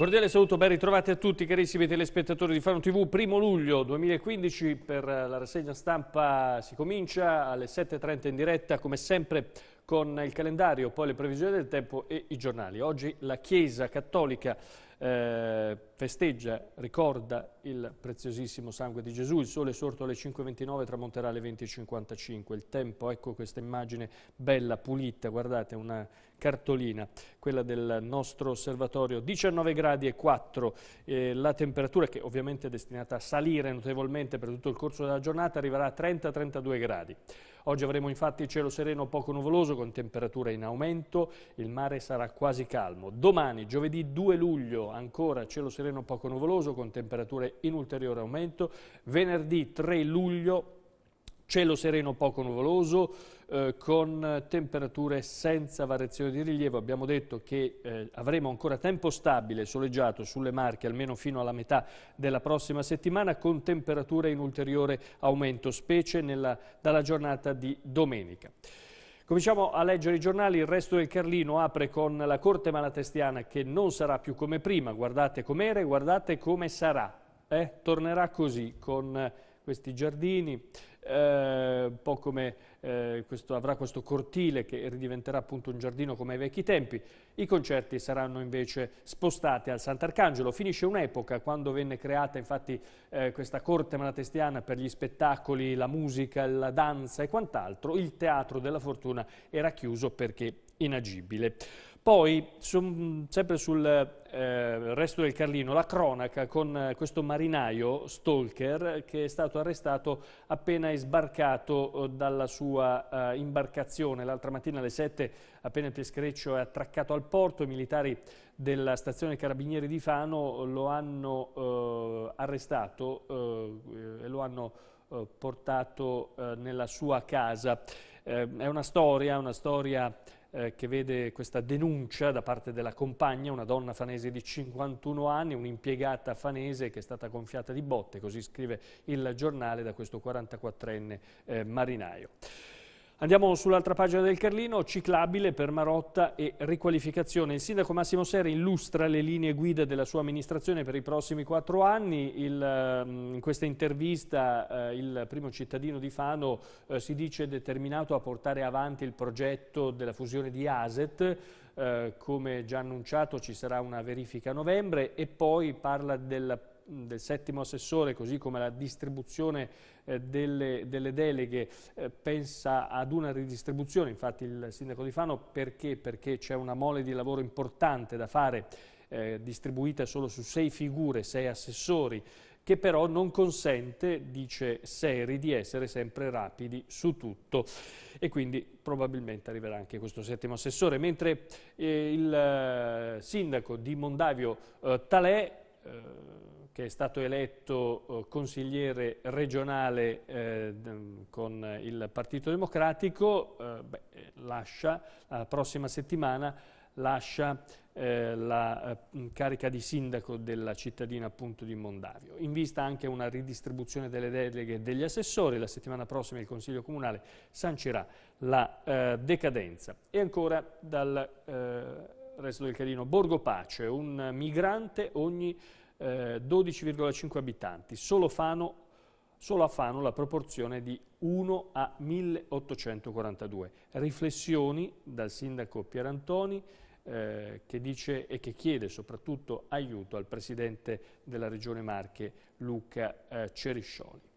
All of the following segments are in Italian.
Cordiale saluto, ben ritrovati a tutti carissimi telespettatori di Fano TV. Primo luglio 2015 per eh, la rassegna stampa si comincia alle 7.30 in diretta come sempre con il calendario, poi le previsioni del tempo e i giornali. Oggi la Chiesa Cattolica eh, festeggia, ricorda il preziosissimo sangue di Gesù, il sole sorto alle 5.29 tramonterà alle 20.55, il tempo, ecco questa immagine bella, pulita, guardate una cartolina, quella del nostro osservatorio, 19 gradi e 4, eh, la temperatura che ovviamente è destinata a salire notevolmente per tutto il corso della giornata arriverà a 30-32 gradi. Oggi avremo infatti cielo sereno poco nuvoloso con temperature in aumento, il mare sarà quasi calmo. Domani, giovedì 2 luglio, ancora cielo sereno poco nuvoloso con temperature in ulteriore aumento. Venerdì 3 luglio Cielo sereno poco nuvoloso eh, con temperature senza variazione di rilievo. Abbiamo detto che eh, avremo ancora tempo stabile soleggiato sulle Marche almeno fino alla metà della prossima settimana con temperature in ulteriore aumento, specie nella, dalla giornata di domenica. Cominciamo a leggere i giornali, il resto del Carlino apre con la Corte Malatestiana che non sarà più come prima, guardate com'era e guardate come sarà. Eh? Tornerà così con eh, questi giardini, eh, un po' come eh, questo, avrà questo cortile che ridiventerà appunto un giardino come ai vecchi tempi. I concerti saranno invece spostati al Sant'Arcangelo. Finisce un'epoca quando venne creata infatti eh, questa corte malatestiana per gli spettacoli, la musica, la danza e quant'altro. Il Teatro della Fortuna era chiuso perché inagibile. Poi, su, sempre sul eh, resto del Carlino, la cronaca con eh, questo marinaio stalker che è stato arrestato appena è sbarcato eh, dalla sua sua eh, imbarcazione. L'altra mattina alle 7 appena il peschereccio è attraccato al porto, i militari della stazione Carabinieri di Fano lo hanno eh, arrestato eh, e lo hanno eh, portato eh, nella sua casa. è una storia, una storia eh, che vede questa denuncia da parte della compagna, una donna fanese di 51 anni, un'impiegata fanese che è stata gonfiata di botte, così scrive il giornale da questo 44enne eh, marinaio. Andiamo sull'altra pagina del Carlino, ciclabile per Marotta e riqualificazione. Il sindaco Massimo Serri illustra le linee guida della sua amministrazione per i prossimi quattro anni. Il, mm, in questa intervista eh, il primo cittadino di Fano eh, si dice determinato a portare avanti il progetto della fusione di ASET. Eh, come già annunciato ci sarà una verifica a novembre e poi parla del del settimo assessore, così come la distribuzione eh, delle, delle, deleghe, eh, pensa ad una ridistribuzione, infatti il sindaco di Fano perché? Perché c'è una mole di lavoro importante da fare, eh, distribuita solo su sei figure, sei assessori, che però non consente, dice Seri, di essere sempre rapidi su tutto e quindi probabilmente arriverà anche questo settimo assessore, mentre eh, il eh, sindaco di Mondavio eh, Talè eh, che è stato eletto eh, consigliere regionale eh, con il Partito Democratico, eh, beh, eh, lascia, la prossima settimana lascia eh, la carica di sindaco della cittadina appunto di Mondavio. In vista anche una ridistribuzione delle deleghe degli assessori, la settimana prossima il Consiglio Comunale sancirà la decadenza. E ancora dal resto del Carino. Borgo Pace, un migrante ogni eh, 12,5 abitanti. Solo, Fano, solo a Fano la proporzione è di 1 a 1842. Riflessioni dal sindaco Pierantoni eh, che dice e che chiede soprattutto aiuto al presidente della regione Marche Luca eh, Ceriscioli.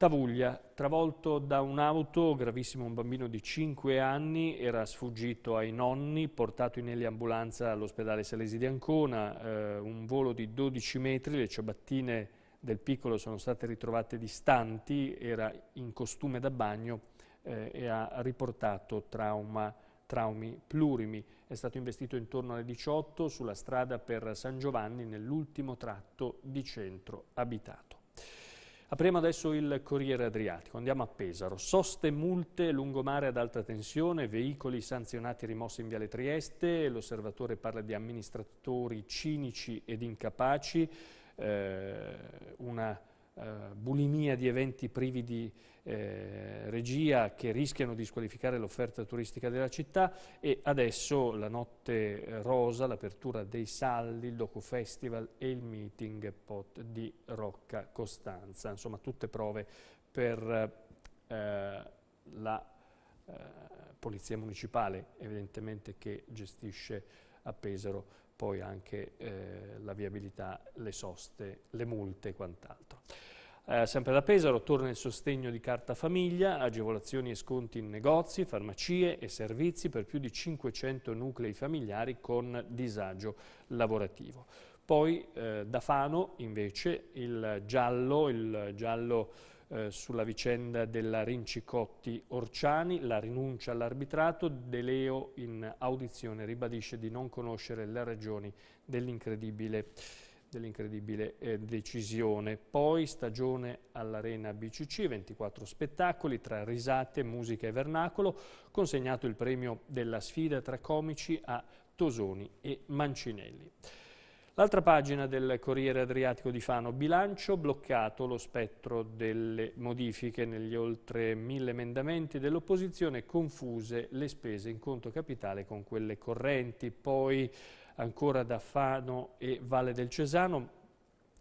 Tavuglia, travolto da un'auto, gravissimo un bambino di 5 anni, era sfuggito ai nonni, portato in eliambulanza all'ospedale Salesi di Ancona, eh, un volo di 12 metri, le ciabattine del piccolo sono state ritrovate distanti, era in costume da bagno eh, e ha riportato trauma, traumi plurimi. È stato investito intorno alle 18 sulla strada per San Giovanni nell'ultimo tratto di centro abitato. Apriamo adesso il Corriere Adriatico, andiamo a Pesaro. Soste multe lungomare ad alta tensione, veicoli sanzionati rimossi in Viale Trieste, l'osservatore parla di amministratori cinici ed incapaci, eh, una eh, bulimia di eventi privi di eh, regia che rischiano di squalificare l'offerta turistica della città e adesso la notte rosa, l'apertura dei Salli, il Docu Festival e il meeting pot di Rocca Costanza. Insomma tutte prove per eh, la eh, polizia municipale evidentemente che gestisce a Pesaro poi anche eh, la viabilità, le soste, le multe e quant'altro. Eh, sempre da Pesaro torna il sostegno di Carta Famiglia, agevolazioni e sconti in negozi, farmacie e servizi per più di 500 nuclei familiari con disagio lavorativo. Poi eh, da Fano invece il giallo, il giallo eh, sulla vicenda della Rincicotti Orciani, la rinuncia all'arbitrato, De Leo in audizione ribadisce di non conoscere le ragioni dell'incredibile dell'incredibile eh, decisione. Poi stagione all'Arena BCC, 24 spettacoli tra risate, musica e vernacolo, consegnato il premio della sfida tra comici a Tosoni e Mancinelli. L'altra pagina del Corriere Adriatico di Fano, bilancio bloccato lo spettro delle modifiche negli oltre mille emendamenti dell'opposizione, confuse le spese in conto capitale con quelle correnti. Poi ancora da Fano e Valle del Cesano,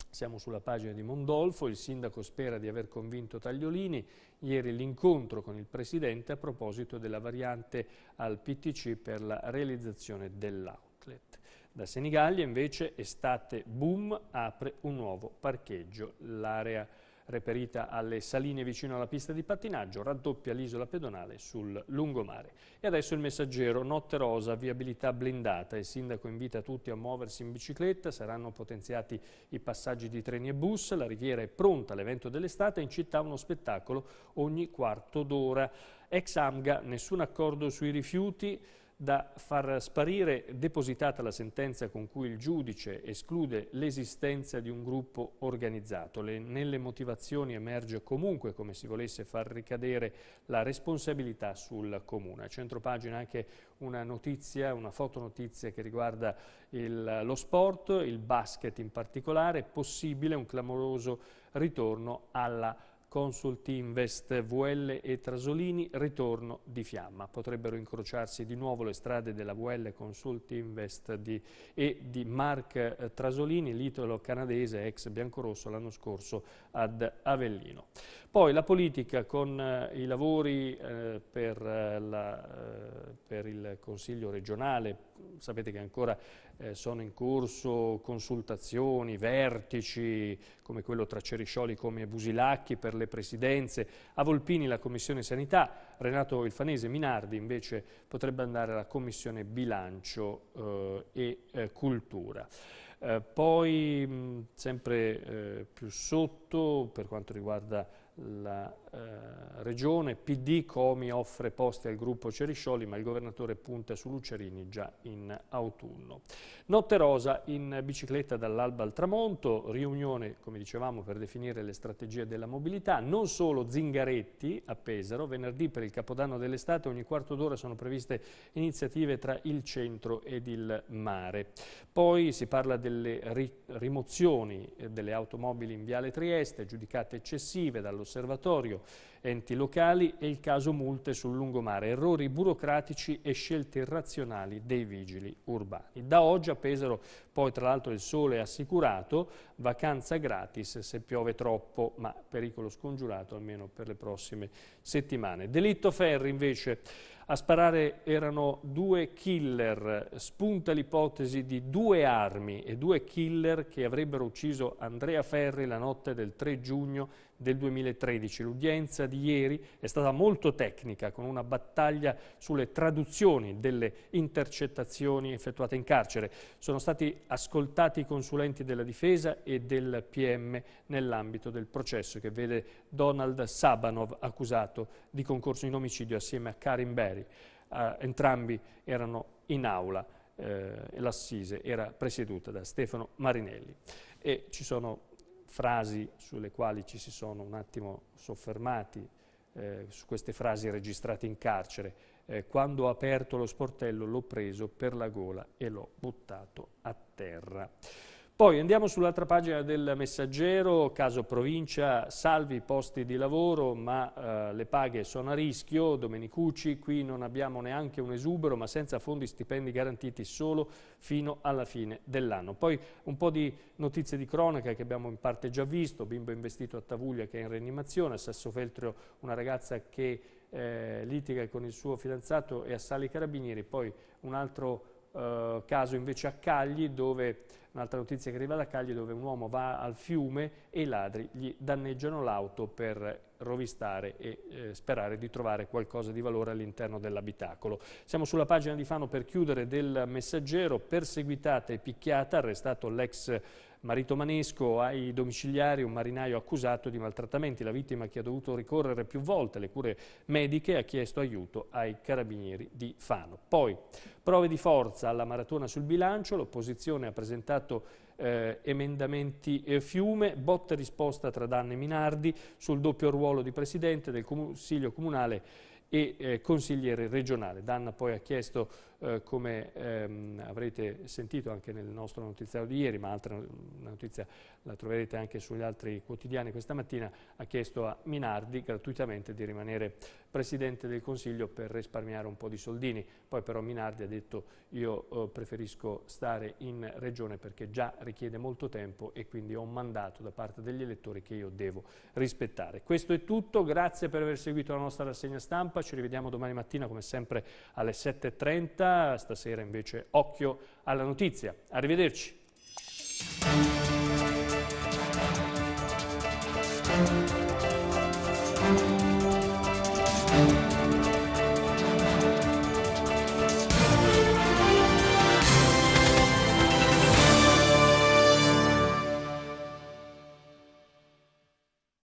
siamo sulla pagina di Mondolfo, il sindaco spera di aver convinto Tagliolini, ieri l'incontro con il presidente a proposito della variante al PTC per la realizzazione dell'outlet. Da Senigallia invece estate boom apre un nuovo parcheggio. L'area reperita alle saline vicino alla pista di pattinaggio raddoppia l'isola pedonale sul lungomare. E adesso il messaggero Notte Rosa, viabilità blindata. Il sindaco invita tutti a muoversi in bicicletta, saranno potenziati i passaggi di treni e bus, la riviera è pronta all'evento dell'estate, in città uno spettacolo ogni quarto d'ora. Ex Amga, nessun accordo sui rifiuti, da far sparire depositata la sentenza con cui il giudice esclude l'esistenza di un gruppo organizzato. Le, nelle motivazioni emerge comunque come si volesse far ricadere la responsabilità sul comune. A centro pagina anche una notizia, una fotonotizia che riguarda il, lo sport, il basket in particolare, possibile un clamoroso ritorno alla Consult Invest, VL e Trasolini, ritorno di fiamma. Potrebbero incrociarsi di nuovo le strade della VL Consultinvest di, e di Mark eh, Trasolini, l'italo canadese ex biancorosso l'anno scorso ad Avellino. Poi la politica con eh, i lavori eh, per, eh, la, eh, per, il Consiglio regionale, sapete che ancora eh, sono in corso consultazioni, vertici come quello tra Ceriscioli come Busilacchi per le presidenze, a Volpini la Commissione Sanità, Renato Ilfanese Minardi invece potrebbe andare alla Commissione Bilancio eh, e Cultura. poi mh, sempre più sotto per quanto riguarda la eh, regione, PD Comi offre posti al gruppo Ceriscioli ma il governatore punta su Lucerini già in autunno. Notte rosa in bicicletta dall'alba al tramonto, riunione come dicevamo per definire le strategie della mobilità, non solo Zingaretti a Pesaro, venerdì per il capodanno dell'estate ogni quarto d'ora sono previste iniziative tra il centro ed il mare. Poi si parla delle ri rimozioni eh, delle automobili in Viale Trieste giudicate eccessive dallo Osservatorio, enti locali e il caso multe sul lungomare, errori burocratici e scelte irrazionali dei vigili urbani. Da oggi a Pesaro poi tra l'altro il sole è assicurato, vacanza gratis se piove troppo, ma pericolo scongiurato almeno per le prossime settimane. Delitto Ferri invece a sparare erano due killer, spunta l'ipotesi di due armi e due killer che avrebbero ucciso Andrea Ferri la notte del 3 giugno del 2013. L'udienza di ieri è stata molto tecnica, con una battaglia sulle traduzioni delle intercettazioni effettuate in carcere. Sono stati ascoltati i consulenti della difesa e del PM nell'ambito del processo che vede Donald Sabanov accusato di concorso in omicidio assieme a Karim Berry. Uh, entrambi erano in aula eh, l'assise era presieduta da Stefano Marinelli e ci sono frasi sulle quali ci si sono un attimo soffermati, eh, su queste frasi registrate in carcere. Eh, quando ho aperto lo sportello l'ho preso per la gola e l'ho buttato a terra. Poi andiamo sull'altra pagina del messaggero, caso provincia, salvi posti di lavoro, ma eh, le paghe sono a rischio, Domenicucci, qui non abbiamo neanche un esubero, ma senza fondi stipendi garantiti solo fino alla fine dell'anno. Poi un po' di notizie di cronaca che abbiamo in parte già visto, bimbo investito a Tavuglia che è in reanimazione, a Sassofeltrio una ragazza che eh, litiga con il suo fidanzato e assale i Carabinieri, poi un altro eh, caso invece a Cagli dove, un'altra notizia che arriva da Cagli, dove un uomo va al fiume e i ladri gli danneggiano l'auto per rovistare e eh, sperare di trovare qualcosa di valore all'interno dell'abitacolo. Siamo sulla pagina di Fano per chiudere del messaggero, perseguitata e picchiata, arrestato l'ex Marito Manesco, ai domiciliari un marinaio accusato di maltrattamenti. La vittima che ha dovuto ricorrere più volte alle cure mediche ha chiesto aiuto ai carabinieri di Fano. Poi prove di forza alla maratona sul bilancio, l'opposizione ha presentato eh, emendamenti eh, fiume, botta risposta tra Danne e Minardi sul doppio ruolo di Presidente del Consiglio Comunale e eh, consigliere regionale. Danna poi ha chiesto eh, come ehm, avrete sentito anche nel nostro notiziario di ieri, ma altra notizia la troverete anche sugli altri quotidiani questa mattina, ha chiesto a Minardi gratuitamente di rimanere Presidente del Consiglio per risparmiare un po' di soldini. Poi però Minardi ha detto io eh, preferisco stare in Regione perché già richiede molto tempo e quindi ho un mandato da parte degli elettori che io devo rispettare. Questo è tutto, grazie per aver seguito la nostra rassegna stampa, ci rivediamo domani mattina come sempre alle 7.30 stasera invece occhio alla notizia. Arrivederci.